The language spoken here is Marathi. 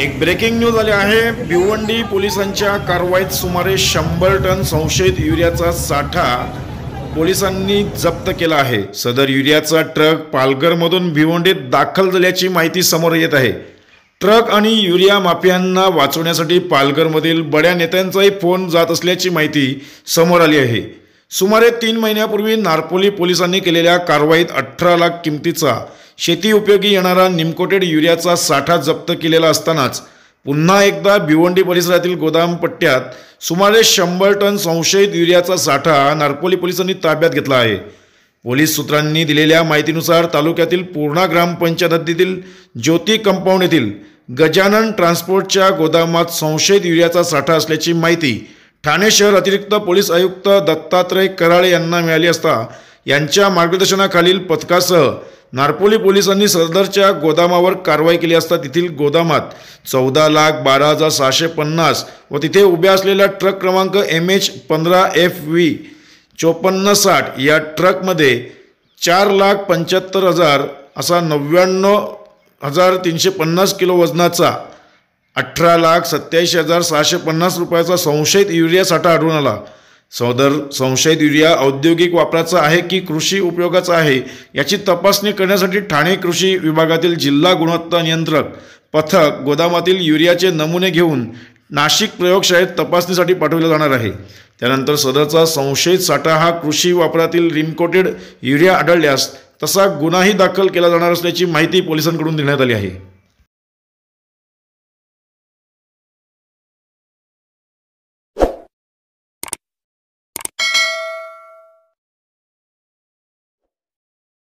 एक ब्रेकिंग न्यूज आली आहे भिवंडी पोलिसांच्या कारवाईत सुमारे शंभर टन संशयित युरियाचा साठा पोलिसांनी जप्त केला आहे सदर युरियाचा ट्रक पालघरमधून भिवंडीत दाखल झाल्याची माहिती समोर येत आहे ट्रक आणि युरिया माफियांना वाचवण्यासाठी पालघरमधील बड्या नेत्यांचाही फोन जात असल्याची माहिती समोर आली आहे सुमारे तीन महिन्यापूर्वी नारपोली पोलिसांनी केलेल्या कारवाईत अठरा लाख किमतीचा शेती उपयोगी येणारा निमकोटेड युरियाचा साठा जप्त केलेला असतानाच पुन्हा एकदा भिवंडी परिसरातील गोदाम पट्ट्यात सुमारे शंभर टन संशयित युरियाचा साठा नारपोली पोलिसांनी ताब्यात घेतला आहे पोलीस सूत्रांनी दिलेल्या माहितीनुसार तालुक्यातील पूर्णा ग्रामपंचायत हद्दीतील ज्योती कंपाऊंड येथील गजानन ट्रान्सपोर्टच्या गोदामात संशयित युरियाचा साठा असल्याची माहिती ठाणे शहर अतिरिक्त पोलीस आयुक्त दत्तात्रय कराळे यांना मिळाली असता यांच्या मार्गदर्शनाखालील पथकासह नारपोली पोलिसांनी सदरच्या गोदामावर कारवाई केली असता तेथील गोदामात चौदा लाख बारा हजार सहाशे पन्नास व तिथे उभ्या असलेला ट्रक क्रमांक एम एच पंधरा एफ व्ही चोपन्न साठ या ट्रकमध्ये चार लाख पंच्याहत्तर हजार असा नव्याण्णव हजार तीनशे पन्नास किलो वजनाचा अठरा लाख सत्याऐंशी हजार सहाशे पन्नास रुपयाचा संशयित युरिया साठा आढळून आला सदर संशयित युरिया औद्योगिक वापराचा आहे की कृषी उपयोगाचा आहे याची तपासणी करण्यासाठी ठाणे कृषी विभागातील जिल्हा गुणवत्ता नियंत्रक पथक गोदामातील युरियाचे नमुने घेऊन नाशिक प्रयोगशाळेत तपासणीसाठी पाठवले जाणार आहे त्यानंतर सदरचा संशयित साठा हा कृषी वापरातील रिमकोटेड युरिया आढळल्यास तसा गुन्हाही दाखल केला जाणार असल्याची माहिती पोलिसांकडून देण्यात आली आहे